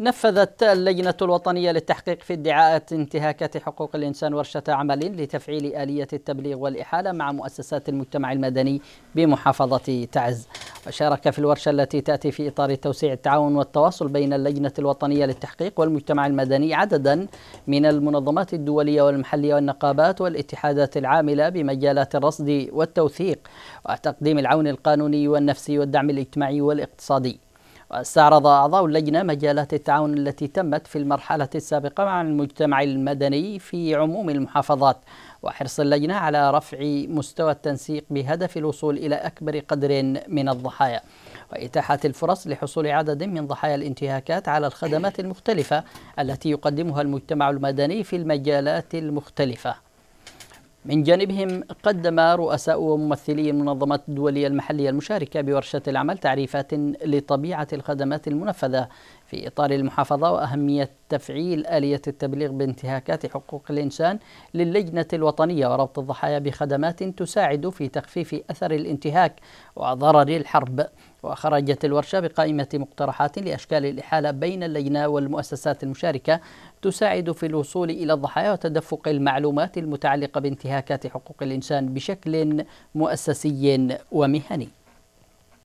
نفذت اللجنة الوطنية للتحقيق في ادعاءات انتهاكات حقوق الإنسان ورشة عمل لتفعيل آلية التبليغ والإحالة مع مؤسسات المجتمع المدني بمحافظة تعز وشارك في الورشة التي تأتي في إطار توسيع التعاون والتواصل بين اللجنة الوطنية للتحقيق والمجتمع المدني عددا من المنظمات الدولية والمحلية والنقابات والاتحادات العاملة بمجالات الرصد والتوثيق وتقديم العون القانوني والنفسي والدعم الاجتماعي والاقتصادي واستعرض أعضاء اللجنة مجالات التعاون التي تمت في المرحلة السابقة مع المجتمع المدني في عموم المحافظات وحرص اللجنة على رفع مستوى التنسيق بهدف الوصول إلى أكبر قدر من الضحايا وإتاحة الفرص لحصول عدد من ضحايا الانتهاكات على الخدمات المختلفة التي يقدمها المجتمع المدني في المجالات المختلفة من جانبهم قدم رؤساء وممثلي المنظمات الدولية المحلية المشاركة بورشة العمل تعريفات لطبيعة الخدمات المنفذة في إطار المحافظة وأهمية تفعيل آلية التبليغ بانتهاكات حقوق الإنسان للجنة الوطنية وربط الضحايا بخدمات تساعد في تخفيف أثر الانتهاك وضرر الحرب وخرجت الورشة بقائمة مقترحات لأشكال الإحالة بين اللجنة والمؤسسات المشاركة تساعد في الوصول إلى الضحايا وتدفق المعلومات المتعلقة بانتهاكات حقوق الإنسان بشكل مؤسسي ومهني